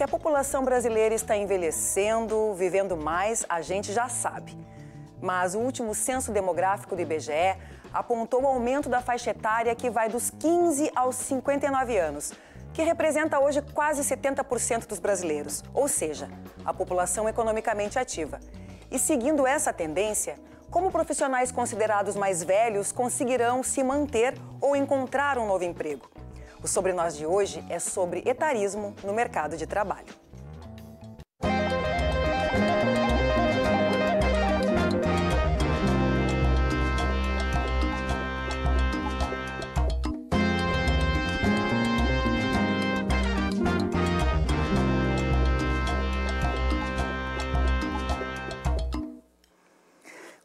Que a população brasileira está envelhecendo, vivendo mais, a gente já sabe. Mas o último censo demográfico do IBGE apontou o aumento da faixa etária que vai dos 15 aos 59 anos, que representa hoje quase 70% dos brasileiros, ou seja, a população economicamente ativa. E seguindo essa tendência, como profissionais considerados mais velhos conseguirão se manter ou encontrar um novo emprego? O Sobre Nós de hoje é sobre etarismo no mercado de trabalho.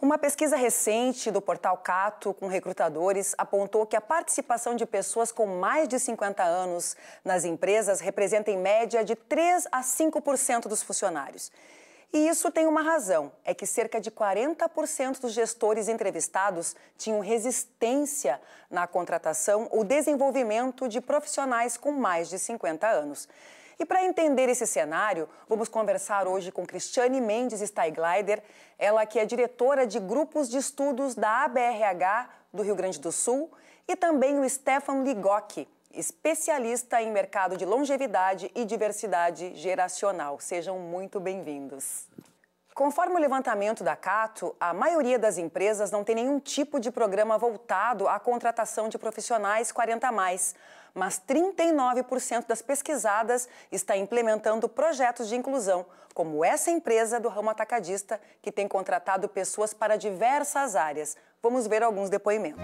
Uma pesquisa recente do portal Cato com recrutadores apontou que a participação de pessoas com mais de 50 anos nas empresas representa em média de 3 a 5% dos funcionários. E isso tem uma razão: é que cerca de 40% dos gestores entrevistados tinham resistência na contratação ou desenvolvimento de profissionais com mais de 50 anos. E para entender esse cenário, vamos conversar hoje com Cristiane Mendes Steiglider, ela que é diretora de grupos de estudos da ABRH do Rio Grande do Sul, e também o Stefan Ligocchi, especialista em mercado de longevidade e diversidade geracional. Sejam muito bem-vindos. Conforme o levantamento da Cato, a maioria das empresas não tem nenhum tipo de programa voltado à contratação de profissionais 40 mais, mas 39% das pesquisadas está implementando projetos de inclusão, como essa empresa do ramo atacadista que tem contratado pessoas para diversas áreas. Vamos ver alguns depoimentos.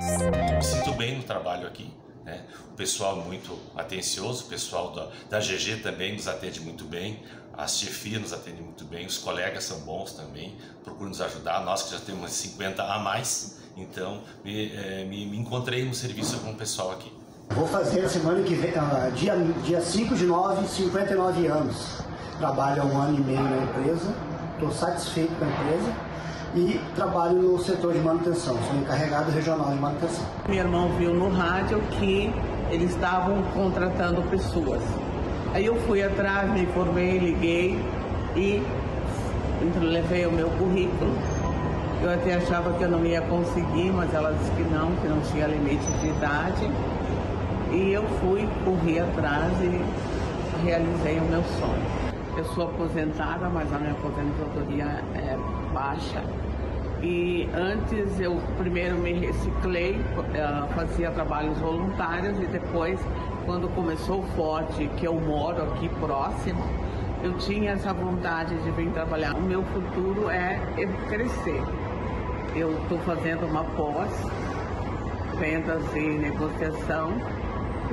Me sinto bem no trabalho aqui né? O pessoal muito atencioso, o pessoal da, da GG também nos atende muito bem, a chefia nos atende muito bem, os colegas são bons também, procuram nos ajudar, nós que já temos 50 a mais, então me, é, me, me encontrei no serviço com o pessoal aqui. Vou fazer semana que vem, ah, dia, dia 5 de 9, 59 anos. Trabalho há um ano e meio na empresa, estou satisfeito com a empresa e trabalho no setor de manutenção, sou encarregado regional de manutenção. Meu irmão viu no rádio que eles estavam contratando pessoas. Aí eu fui atrás, me informei, liguei e levei o meu currículo. Eu até achava que eu não ia conseguir, mas ela disse que não, que não tinha limite de idade. E eu fui, corri atrás e realizei o meu sonho. Eu sou aposentada, mas a minha aposentadoria é baixa. E antes eu primeiro me reciclei, eh, fazia trabalhos voluntários e depois, quando começou o forte, que eu moro aqui próximo, eu tinha essa vontade de vir trabalhar. O meu futuro é, é crescer. Eu estou fazendo uma pós, vendas e negociação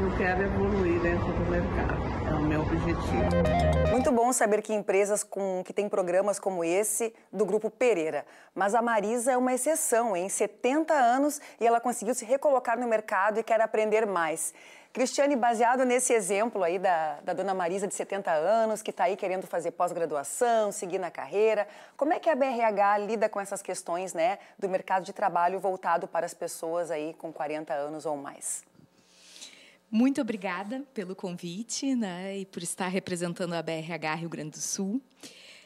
eu quero evoluir dentro do mercado. É o meu objetivo. Muito bom saber que empresas com, que têm programas como esse do Grupo Pereira. Mas a Marisa é uma exceção, em 70 anos, e ela conseguiu se recolocar no mercado e quer aprender mais. Cristiane, baseado nesse exemplo aí da, da dona Marisa, de 70 anos, que está aí querendo fazer pós-graduação, seguir na carreira, como é que a BRH lida com essas questões né, do mercado de trabalho voltado para as pessoas aí com 40 anos ou mais? Muito obrigada pelo convite né, e por estar representando a BRH Rio Grande do Sul.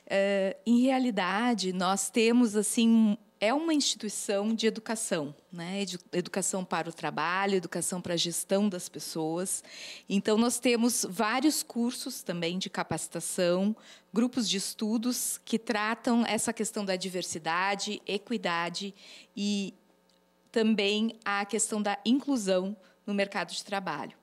Uh, em realidade, nós temos assim é uma instituição de educação, né? educação para o trabalho, educação para a gestão das pessoas. Então, nós temos vários cursos também de capacitação, grupos de estudos que tratam essa questão da diversidade, equidade e também a questão da inclusão no mercado de trabalho.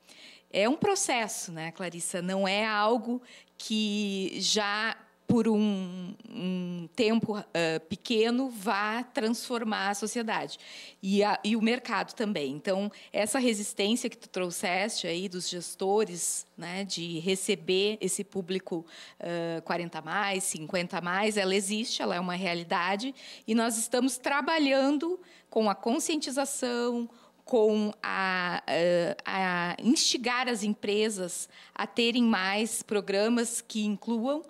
É um processo, né, Clarissa? Não é algo que já por um, um tempo uh, pequeno vá transformar a sociedade e, a, e, o mercado também. Então essa resistência que tu trouxeste aí dos gestores, né, de receber esse público uh, ah, 40 mais, 50 mais, ela existe, ela é uma realidade e nós estamos trabalhando com a conscientização, com a, eh, a, instigar as empresas a terem mais programas que incluam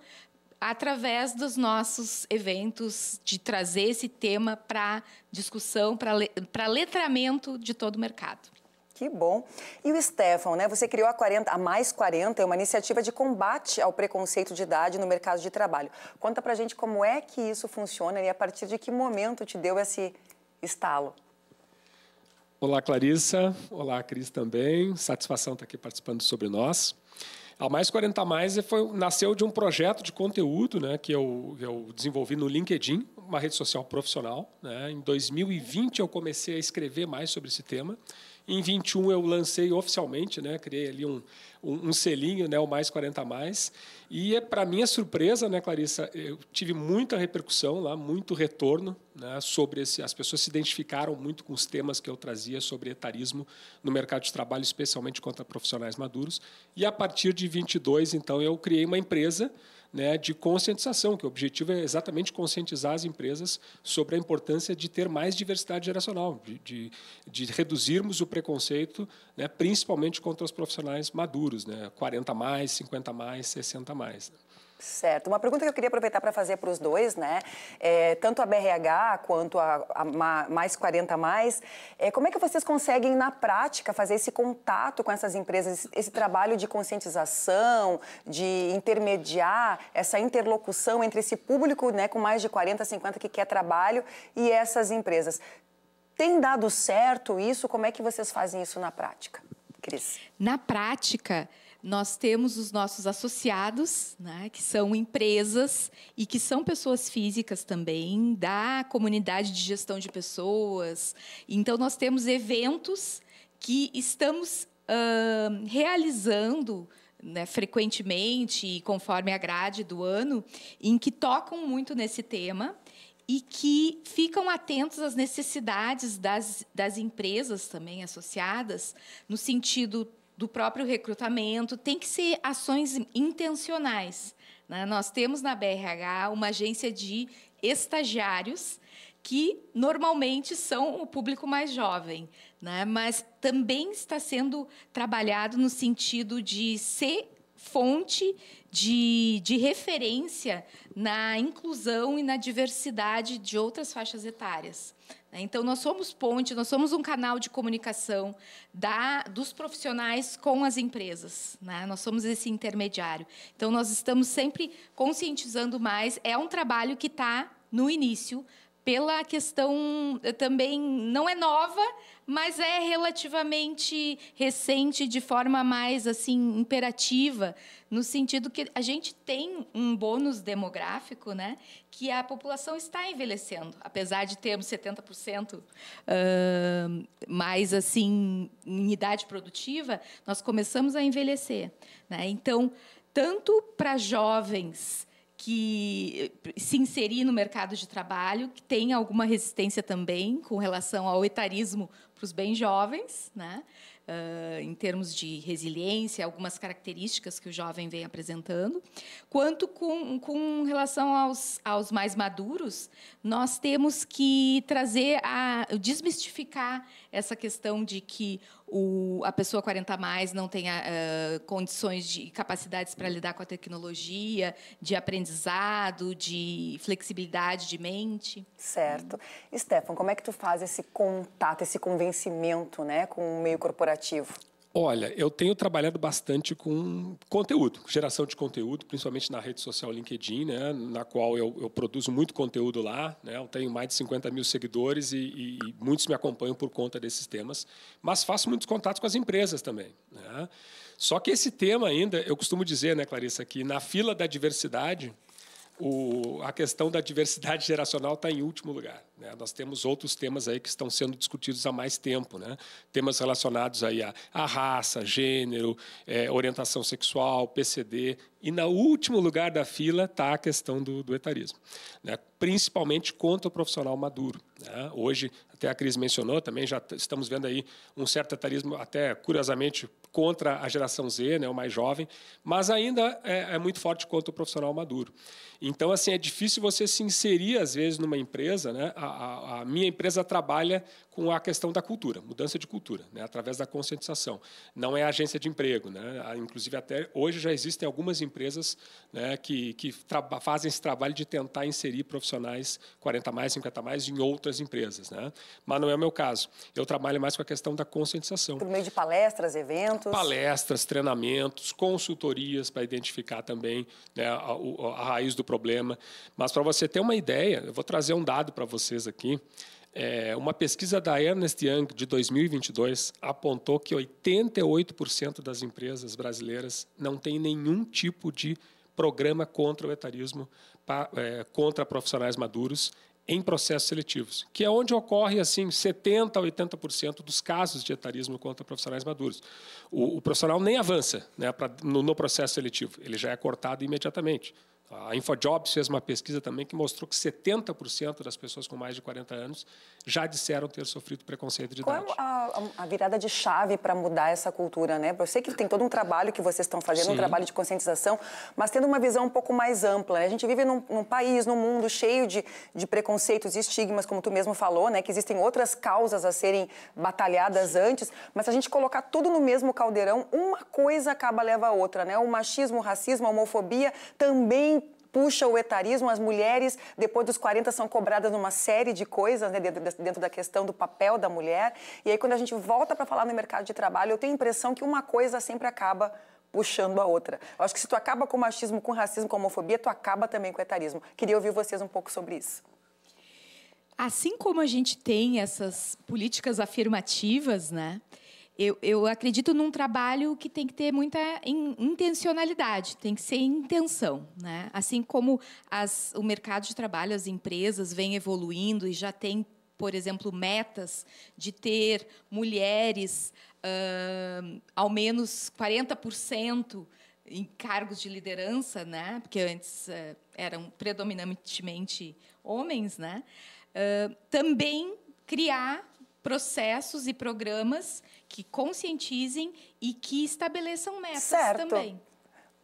através dos nossos eventos, de trazer esse tema para discussão, para letramento de todo o mercado. Que bom. E o Stefan, né? Você criou a, 40, a Mais 40, é uma iniciativa de combate ao preconceito de idade no mercado de trabalho. Conta pra gente como é que isso funciona e a partir de que momento te deu esse estalo. Olá, Clarissa. Olá, Cris também. Satisfação estar aqui participando sobre nós. A Mais 40 Mais é foi, nasceu de um projeto de conteúdo né, que eu, eu desenvolvi no LinkedIn, uma rede social profissional. Né. Em 2020 eu comecei a escrever mais sobre esse tema. Em 21 eu lancei oficialmente, né? Criei ali um, um, um selinho, né? O mais 40 mais. E é para minha surpresa, né, Clarissa, eu tive muita repercussão lá, muito retorno, né? Sobre esse, as pessoas se identificaram muito com os temas que eu trazia sobre etarismo no mercado de trabalho, especialmente contra profissionais maduros. E a partir de 22, então, eu criei uma empresa né, de conscientização, que o objetivo é exatamente conscientizar as empresas sobre a importância de ter mais diversidade geracional, de, de, de reduzirmos o preconceito, né, principalmente contra os profissionais maduros, né, 40 mais, 50 mais, 60 mais. Certo. Uma pergunta que eu queria aproveitar para fazer para os dois, né? É, tanto a BRH quanto a, a, a Mais 40 Mais, é, como é que vocês conseguem, na prática, fazer esse contato com essas empresas, esse, esse trabalho de conscientização, de intermediar essa interlocução entre esse público né, com mais de 40, 50 que quer trabalho e essas empresas? Tem dado certo isso? Como é que vocês fazem isso na prática, Cris? Na prática, nós temos os nossos associados, né, que são empresas e que são pessoas físicas também, da comunidade de gestão de pessoas. Então, nós temos eventos que estamos uh, realizando né, frequentemente e conforme a grade do ano, em que tocam muito nesse tema e que ficam atentos às necessidades das, das empresas também associadas, no sentido do próprio recrutamento, tem que ser ações intencionais. Né? Nós temos na BRH uma agência de estagiários que normalmente são o público mais jovem, né? mas também está sendo trabalhado no sentido de ser fonte de, de referência na inclusão e na diversidade de outras faixas etárias. Né? Então, nós somos ponte, nós somos um canal de comunicação da, dos profissionais com as empresas. Né? Nós somos esse intermediário. Então, nós estamos sempre conscientizando mais. É um trabalho que está no início, pela questão eh, também não é nova, mas é relativamente recente de forma mais assim imperativa, no sentido que a gente tem um bônus demográfico, né, que a população está envelhecendo, apesar de termos 70% uh, ah, mais assim em idade produtiva, nós começamos a envelhecer, né? Então, tanto para jovens que se inserir no mercado de trabalho, que tem alguma resistência também com relação ao etarismo para os bem jovens, né? Uh, em termos de resiliência, algumas características que o jovem vem apresentando, quanto com, com relação aos, aos mais maduros, nós temos que trazer a desmistificar essa questão de que o, a pessoa 40 mais não tem uh, eh, condições de capacidades para lidar com a tecnologia, de aprendizado, de flexibilidade de mente. Certo. Hum. Stefan, como é que tu faz esse contato, esse convencimento, né, com o meio corporativo? Olha, eu tenho trabalhado bastante com conteúdo, geração de conteúdo, principalmente na rede social LinkedIn, né, na qual eu, eu produzo muito conteúdo lá. Né, eu tenho mais de 50 mil seguidores e, e, e, muitos me acompanham por conta desses temas. Mas faço muitos contatos com as empresas também. Né. Só que esse tema ainda, eu costumo dizer, né, Clarissa, que na fila da diversidade, o, a questão da diversidade geracional está em último lugar. Né? Nós temos outros temas aí que estão sendo discutidos há mais tempo, né? temas relacionados aí à, raça, gênero, é, orientação sexual, PCD, e no último lugar da fila está a questão do, do etarismo, né? principalmente contra o profissional maduro. Né? Hoje, até a Cris mencionou também, já estamos vendo aí um certo etarismo, até curiosamente, contra a geração Z, né? o mais jovem, mas ainda é, é muito forte contra o profissional maduro. Então, assim, é difícil você se inserir, às vezes, numa empresa, né? a, minha empresa trabalha com a questão da cultura, mudança de cultura, né, através da conscientização. Não é agência de emprego, né? Inclusive até hoje já existem algumas empresas né, que, que fazem esse trabalho de tentar inserir profissionais 40 mais, 50 mais em outras empresas, né? Mas não é o meu caso. Eu trabalho mais com a questão da conscientização. Por meio de palestras, eventos. Palestras, treinamentos, consultorias para identificar também né, a, a, a raiz do problema. Mas para você ter uma ideia, eu vou trazer um dado para vocês aqui. É, uma pesquisa da Ernest Young de 2022 apontou que 88% das empresas brasileiras não têm nenhum tipo de programa contra o etarismo, é, contra profissionais maduros em processos seletivos, que é onde ocorre assim 70% a 80% dos casos de etarismo contra profissionais maduros. O, o profissional nem avança né, pra, no, no processo seletivo, ele já é cortado imediatamente. A InfoJobs fez uma pesquisa também que mostrou que 70% das pessoas com mais de 40 anos já disseram ter sofrido preconceito de Qual idade. Qual é a, a, virada de chave para mudar essa cultura, né? Eu sei que tem todo um trabalho que vocês estão fazendo, Sim. um trabalho de conscientização, mas tendo uma visão um pouco mais ampla. Né? A gente vive num, num, país, num mundo cheio de, de preconceitos e estigmas, como tu mesmo falou, né? Que existem outras causas a serem batalhadas Sim. antes, mas se a gente colocar tudo no mesmo caldeirão, uma coisa acaba leva a outra, né? O machismo, o racismo, a homofobia também puxa o etarismo. As mulheres, depois dos 40, são cobradas numa série de coisas né, dentro da questão do papel da mulher. E aí, quando a gente volta para falar no mercado de trabalho, eu tenho a impressão que uma coisa sempre acaba puxando a outra. Eu acho que se tu acaba com machismo, com racismo, com homofobia, tu acaba também com etarismo. Queria ouvir vocês um pouco sobre isso. Assim como a gente tem essas políticas afirmativas, né? eu, eu acredito num trabalho que tem que ter muita in, intencionalidade, tem que ser intenção. Né? Assim como as, o mercado de trabalho, as empresas vêm evoluindo e já tem, por exemplo, metas de ter mulheres uh, ao menos 40% em cargos de liderança, né? Porque antes uh, eram predominantemente homens, né? Uh, também criar processos e programas que conscientizem e que estabeleçam metas certo. também.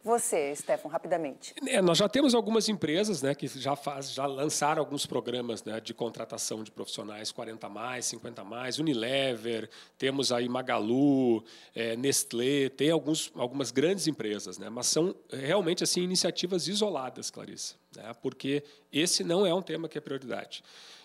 Você, Stefan, rapidamente. É, nós já temos algumas empresas né, que já, faz, já lançaram alguns programas né, de contratação de profissionais 40 mais, 50 mais, Unilever, temos aí Magalu, é, Nestlé, tem alguns, algumas grandes empresas, né, mas são é, realmente assim iniciativas isoladas, Clarice, né, porque esse não é um tema que é prioridade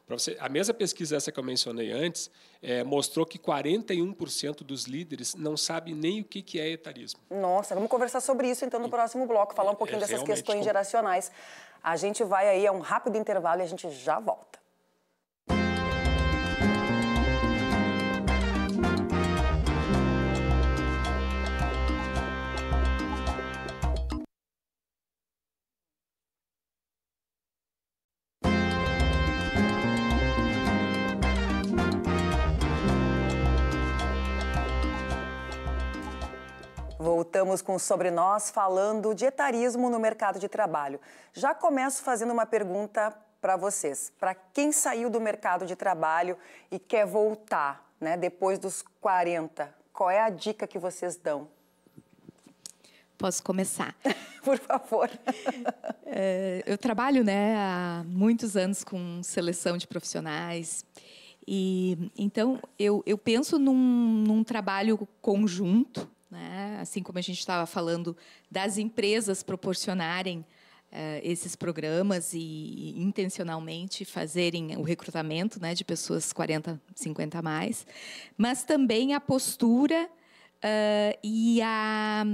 você, a mesma pesquisa essa que eu mencionei antes é, mostrou que 41% dos líderes não sabem nem o que, que é etarismo. Nossa, vamos conversar sobre isso então no próximo bloco, falar um pouquinho é, dessas questões geracionais. A gente vai aí a é um rápido intervalo e a gente já volta. Estamos com Sobre Nós, falando de etarismo no mercado de trabalho. Já começo fazendo uma pergunta para vocês. Para quem saiu do mercado de trabalho e quer voltar né, depois dos 40, qual é a dica que vocês dão? Posso começar? Por favor. É, eu trabalho né, há muitos anos com seleção de profissionais. E, então, eu, eu penso num, num trabalho conjunto, né? Assim como a gente estava falando das empresas proporcionarem eh, esses programas e, intencionalmente fazerem o recrutamento né, de pessoas 40, 50 a mais, mas também a postura uh, e, a,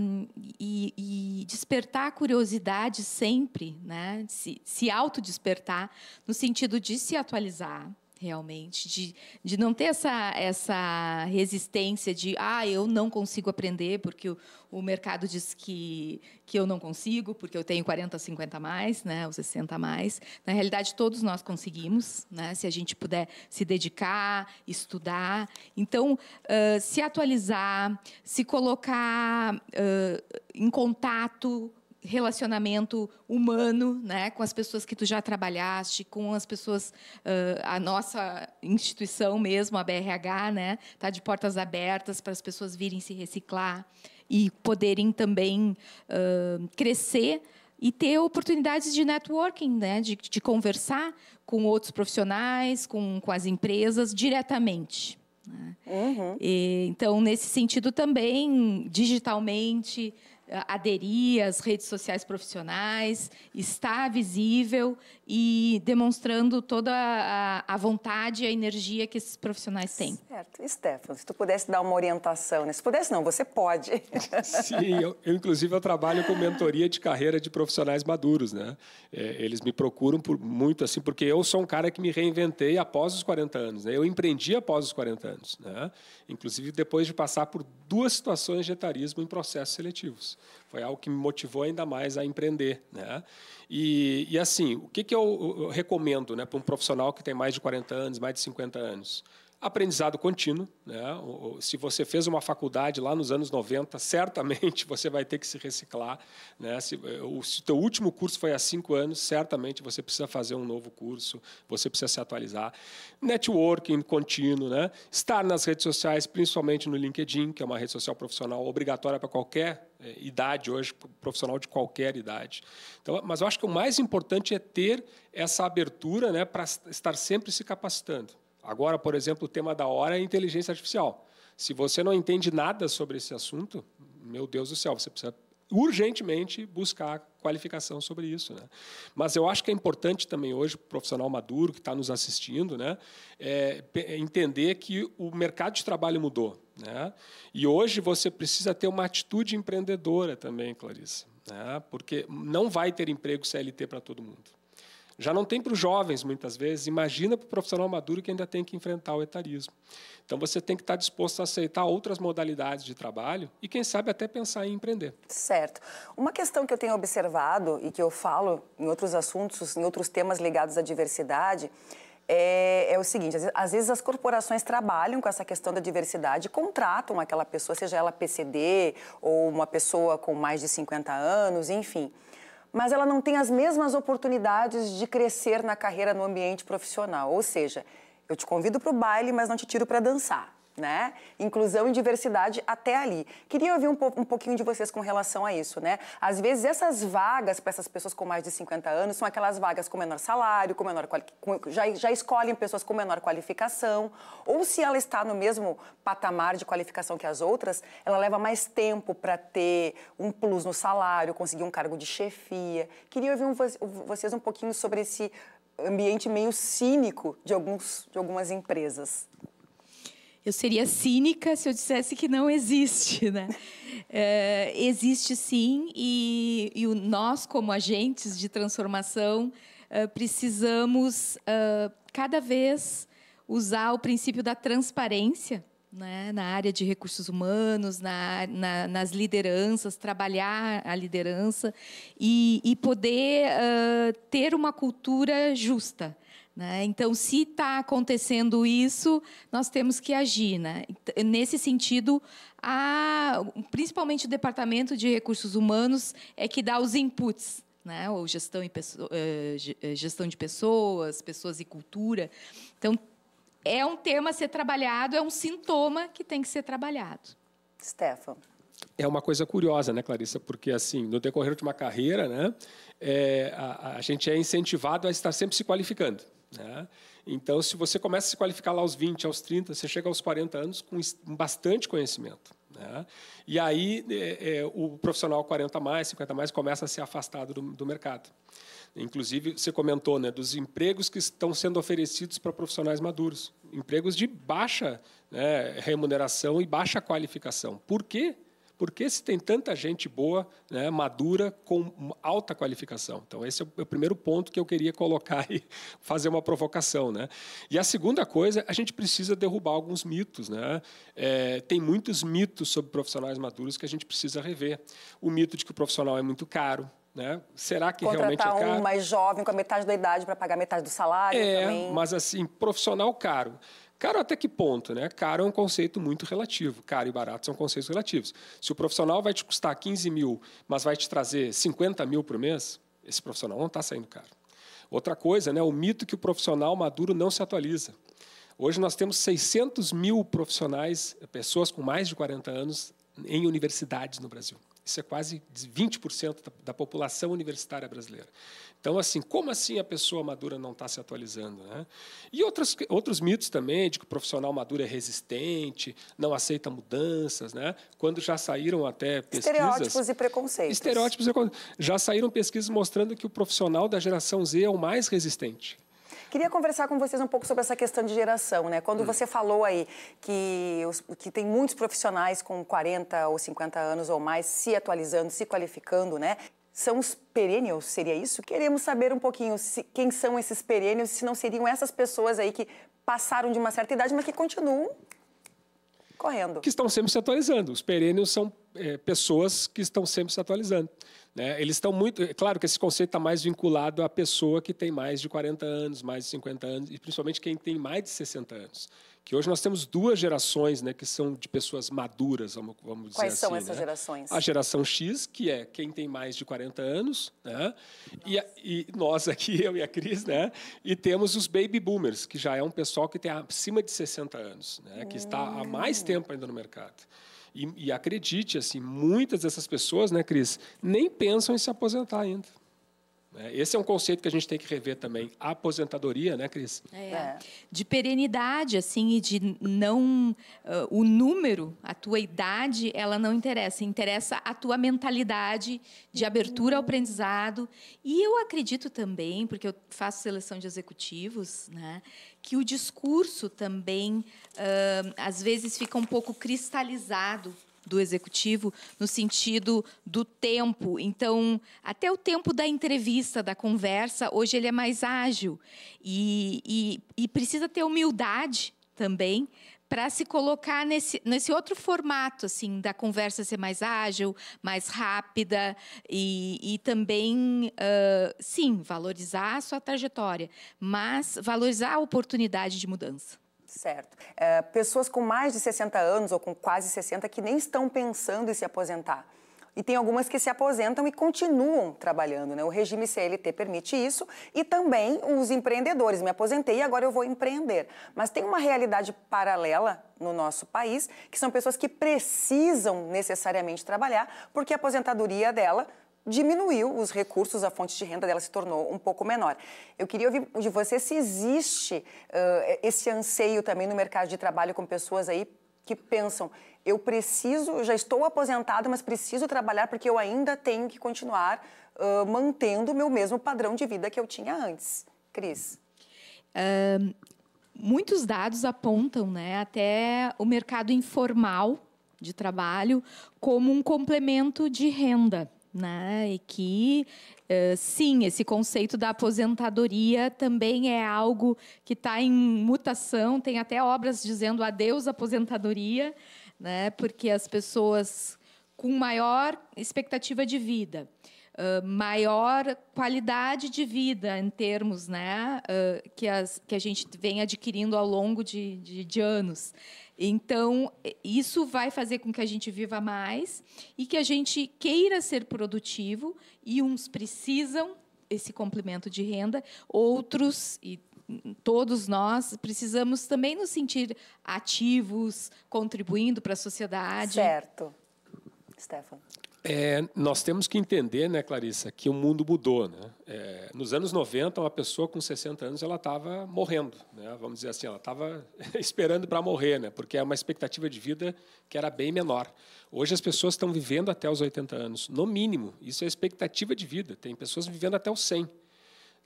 e, e, despertar a curiosidade sempre, né, se, se autodespertar, no sentido de se atualizar, realmente, de, de não ter essa, essa resistência de ah, eu não consigo aprender porque o, o mercado diz que, que eu não consigo, porque eu tenho 40, 50 a mais, né, ou 60 a mais. Na realidade, todos nós conseguimos, né, se a gente puder se dedicar, estudar. Então, uh, se atualizar, se colocar uh, em contato relacionamento humano, né, com as pessoas que tu já trabalhaste, com as pessoas, uh, a nossa instituição mesmo, a BRH, né, tá de portas abertas para as pessoas virem se reciclar e poderem também uh, crescer e ter oportunidades de networking, né, de, de conversar com outros profissionais, com, com as empresas diretamente. Né? Uhum. E, então, nesse sentido também, digitalmente, aderir às redes sociais profissionais, está visível e demonstrando toda a, a, vontade e a energia que esses profissionais têm. Certo. Stefano, se tu pudesse dar uma orientação, né? se pudesse não, você pode. Sim, eu, eu, inclusive eu trabalho com mentoria de carreira de profissionais maduros, né? É, eles me procuram por muito assim, porque eu sou um cara que me reinventei após os 40 anos, né? Eu empreendi após os 40 anos, né? Inclusive depois de passar por duas situações de etarismo em processos seletivos foi algo que me motivou ainda mais a empreender. Né? E, e assim, o que, que eu, eu recomendo né, para um profissional que tem mais de 40 anos, mais de 50 anos? aprendizado contínuo. Né? Se você fez uma faculdade lá nos anos 90, certamente você vai ter que se reciclar. Né? Se eh, o seu último curso foi há cinco anos, certamente você precisa fazer um novo curso, você precisa se atualizar. Networking contínuo, né? estar nas redes sociais, principalmente no LinkedIn, que é uma rede social profissional obrigatória para qualquer eh, idade hoje, profissional de qualquer idade. Então, mas eu acho que o mais importante é ter essa abertura né, para estar sempre se capacitando. Agora, por exemplo, o tema da hora é inteligência artificial. Se você não entende nada sobre esse assunto, meu Deus do céu, você precisa urgentemente buscar qualificação sobre isso, né? Mas eu acho que é importante também hoje o profissional maduro que está nos assistindo, né, é, é entender que o mercado de trabalho mudou, né? E hoje você precisa ter uma atitude empreendedora também, Clarissa, né? Porque não vai ter emprego CLT para todo mundo. Já não tem para os jovens, muitas vezes. Imagina para o profissional maduro que ainda tem que enfrentar o etarismo. Então, você tem que estar disposto a aceitar outras modalidades de trabalho e, quem sabe, até pensar em empreender. Certo. Uma questão que eu tenho observado e que eu falo em outros assuntos, em outros temas ligados à diversidade, é, é, o seguinte: às vezes as corporações trabalham com essa questão da diversidade, contratam aquela pessoa, seja ela PCD ou uma pessoa com mais de 50 anos, enfim mas ela não tem as mesmas oportunidades de crescer na carreira no ambiente profissional. Ou seja, eu te convido para o baile, mas não te tiro para dançar né? Inclusão e diversidade até ali. Queria ouvir um, po um pouquinho de vocês com relação a isso, né? Às vezes essas vagas para essas pessoas com mais de 50 anos são aquelas vagas com menor salário, com menor com, já, já escolhem pessoas com menor qualificação, ou se ela está no mesmo patamar de qualificação que as outras, ela leva mais tempo para ter um plus no salário, conseguir um cargo de chefia. Queria ouvir um, vocês um pouquinho sobre esse ambiente meio cínico de, alguns, de algumas empresas eu seria cínica se eu dissesse que não existe, né? É, existe sim, e, e, nós, como agentes de transformação, é, precisamos é, cada vez usar o princípio da transparência né, na área de recursos humanos, na, na, nas lideranças, trabalhar a liderança e, e poder é, ter uma cultura justa. Né? Então, se está acontecendo isso, nós temos que agir. Né? Então, nesse sentido, a, principalmente o Departamento de Recursos Humanos é que dá os inputs, né? ou gestão, eh, eh, gestão de pessoas, pessoas e cultura. Então, é um tema a ser trabalhado, é um sintoma que tem que ser trabalhado. Stefan. É uma coisa curiosa, né, Clarissa? Porque, assim, no decorrer de uma carreira, né, é, a, a gente é incentivado a estar sempre se qualificando. Né? Então, se você começa a se qualificar lá aos 20, aos 30, você chega aos 40 anos com bastante conhecimento. Né? E aí é, é, o profissional 40 mais, 50 mais, começa a ser afastado do, do mercado. Inclusive, você comentou né, dos empregos que estão sendo oferecidos para profissionais maduros. Empregos de baixa né, remuneração e baixa qualificação. Por quê? por que se tem tanta gente boa, né, madura, com alta qualificação? Então, esse é o é primeiro ponto que eu queria colocar e fazer uma provocação. Né? E a segunda coisa, a gente precisa derrubar alguns mitos. Né? É, tem muitos mitos sobre profissionais maduros que a gente precisa rever. O mito de que o profissional é muito caro, né? Será que Contratar realmente é caro? Contratar um mais jovem com a metade da idade para pagar metade do salário é, também. mas assim, profissional caro. Caro até que ponto? Né? Caro é um conceito muito relativo. Caro e barato são conceitos relativos. Se o profissional vai te custar 15 mil, mas vai te trazer 50 mil por mês, esse profissional não está saindo caro. Outra coisa, né, o mito que o profissional maduro não se atualiza. Hoje nós temos 600 mil profissionais, pessoas com mais de 40 anos, em universidades no Brasil. Isso é quase 20% da, da população universitária brasileira. Então, assim, como assim a pessoa madura não está se atualizando? Né? E outros, outros mitos também, de que o profissional maduro é resistente, não aceita mudanças, né? quando já saíram até pesquisas... Estereótipos e preconceitos. Estereótipos e Já saíram pesquisas mostrando que o profissional da geração Z é o mais resistente. Queria conversar com vocês um pouco sobre essa questão de geração, né? Quando hum. você falou aí que, os, que tem muitos profissionais com 40 ou 50 anos ou mais se atualizando, se qualificando, né? São os perennials, seria isso? Queremos saber um pouquinho se, quem são esses perennials, se não seriam essas pessoas aí que passaram de uma certa idade, mas que continuam correndo. Que estão sempre se atualizando. Os perennials são é, pessoas que estão sempre se atualizando. Né? Eles estão muito. É claro que esse conceito está mais vinculado à pessoa que tem mais de 40 anos, mais de 50 anos, e principalmente quem tem mais de 60 anos. Que hoje nós temos duas gerações né, que são de pessoas maduras, vamos, vamos dizer assim. Quais são assim, essas né? gerações? A geração X, que é quem tem mais de 40 anos, né? E, e, nós aqui, eu e a Cris, né? e temos os baby boomers, que já é um pessoal que tem acima de 60 anos, né? que está há mais hum. tempo ainda no mercado. E, acredite, assim, muitas dessas pessoas, né, Cris, nem pensam em se aposentar ainda. Né? Esse é um conceito que a gente tem que rever também. A aposentadoria, né, Cris? É. é. De perenidade, assim, e de não. Uh, o número, a tua idade, ela não interessa. Interessa a tua mentalidade de abertura ao aprendizado. E eu acredito também, porque eu faço seleção de executivos, né, que o discurso também, uh, às vezes, fica um pouco cristalizado do executivo no sentido do tempo. Então, até o tempo da entrevista, da conversa, hoje ele é mais ágil e, e, e precisa ter humildade também para se colocar nesse, nesse outro formato, assim, da conversa ser mais ágil, mais rápida e, e também, uh, sim, valorizar a sua trajetória, mas valorizar a oportunidade de mudança. Certo. É, pessoas com mais de 60 anos ou com quase 60 que nem estão pensando em se aposentar. E tem algumas que se aposentam e continuam trabalhando, né? O regime CLT permite isso e também os empreendedores. Me aposentei e agora eu vou empreender. Mas tem uma realidade paralela no nosso país, que são pessoas que precisam necessariamente trabalhar, porque a aposentadoria dela diminuiu os recursos, a fonte de renda dela se tornou um pouco menor. Eu queria ouvir de você se existe uh, esse anseio também no mercado de trabalho com pessoas aí que pensam, eu preciso, já estou aposentado, mas preciso trabalhar porque eu ainda tenho que continuar uh, mantendo o meu mesmo padrão de vida que eu tinha antes. Cris. muitos dados apontam né, até o mercado informal de trabalho como um complemento de renda né? E que, uh, sim, esse conceito da aposentadoria também é algo que está em mutação, tem até obras dizendo adeus aposentadoria, né? Porque as pessoas com maior expectativa de vida, uh, maior qualidade de vida em termos, né? Uh, que, as, que a gente vem adquirindo ao longo de, de, de anos então, isso vai fazer com que a gente viva mais e que a gente queira ser produtivo, e uns precisam esse complemento de renda, outros, e todos nós precisamos também nos sentir ativos, contribuindo para a sociedade. Certo. Stefan. É, nós temos que entender, né, Clarissa, que o mundo mudou. Né? É, nos anos 90, uma pessoa com 60 anos ela estava morrendo, né? vamos dizer assim, ela estava esperando para morrer, né? porque é uma expectativa de vida que era bem menor. Hoje as pessoas estão vivendo até os 80 anos, no mínimo. Isso é expectativa de vida. Tem pessoas vivendo até os 100.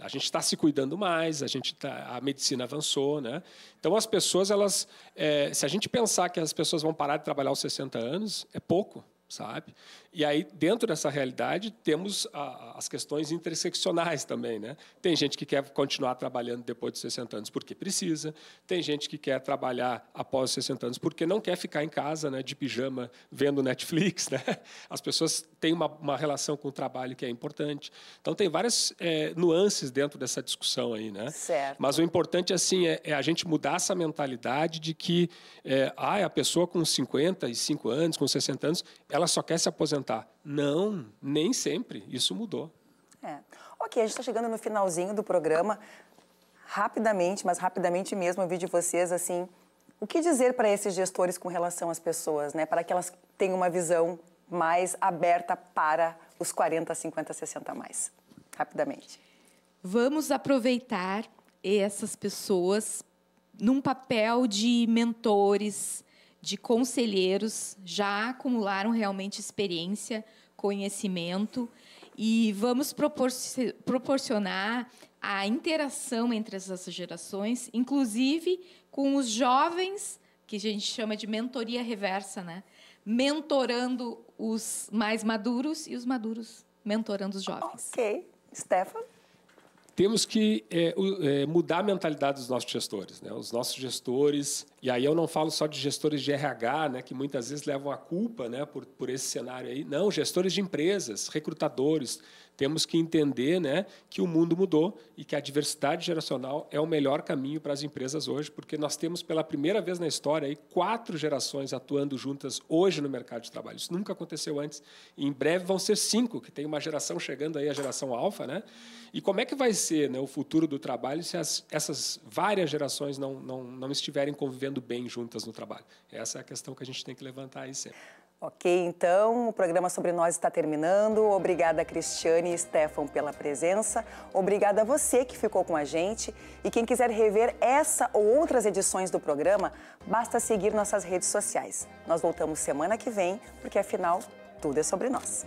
A gente está se cuidando mais, a gente tá, a medicina avançou, né? Então as pessoas elas, é, se a gente pensar que as pessoas vão parar de trabalhar aos 60 anos, é pouco, sabe? E aí, dentro dessa realidade, temos a, as questões interseccionais também. Né? Tem gente que quer continuar trabalhando depois de 60 anos porque precisa, tem gente que quer trabalhar após 60 anos porque não quer ficar em casa né, de pijama vendo Netflix. Né? As pessoas têm uma, uma relação com o trabalho que é importante. Então, tem várias é, nuances dentro dessa discussão aí. Né? Certo. Mas o importante assim, é, é a gente mudar essa mentalidade de que é, ah, a pessoa com 55 anos, com 60 anos, ela só quer se aposentar não, nem sempre. Isso mudou. É. Ok, a gente está chegando no finalzinho do programa. Rapidamente, mas rapidamente mesmo, eu vi de vocês assim. O que dizer para esses gestores com relação às pessoas, né? Para que elas tenham uma visão mais aberta para os 40, 50, 60 mais? Rapidamente. Vamos aproveitar essas pessoas num papel de mentores, de conselheiros já acumularam realmente experiência, conhecimento e vamos proporcionar a interação entre essas gerações, inclusive com os jovens, que a gente chama de mentoria reversa, né? mentorando os mais maduros e os maduros mentorando os jovens. Ok. Stefan? temos que é, é, mudar a mentalidade dos nossos gestores. Né? Os nossos gestores, e aí eu não falo só de gestores de RH, né, que muitas vezes levam a culpa né, por, por esse cenário aí. Não, gestores de empresas, recrutadores, temos que entender né, que o mundo mudou e que a diversidade geracional é o melhor caminho para as empresas hoje, porque nós temos pela primeira vez na história aí, quatro gerações atuando juntas hoje no mercado de trabalho. Isso nunca aconteceu antes. E em breve vão ser cinco, que tem uma geração chegando aí, a geração alfa. Né? E como é que vai ser né, o futuro do trabalho se as, essas várias gerações não, não, não estiverem convivendo bem juntas no trabalho? Essa é a questão que a gente tem que levantar aí sempre. Ok, então o programa sobre nós está terminando. Obrigada, Cristiane e Stefan, pela presença. Obrigada a você que ficou com a gente. E quem quiser rever essa ou outras edições do programa, basta seguir nossas redes sociais. Nós voltamos semana que vem, porque afinal, tudo é sobre nós.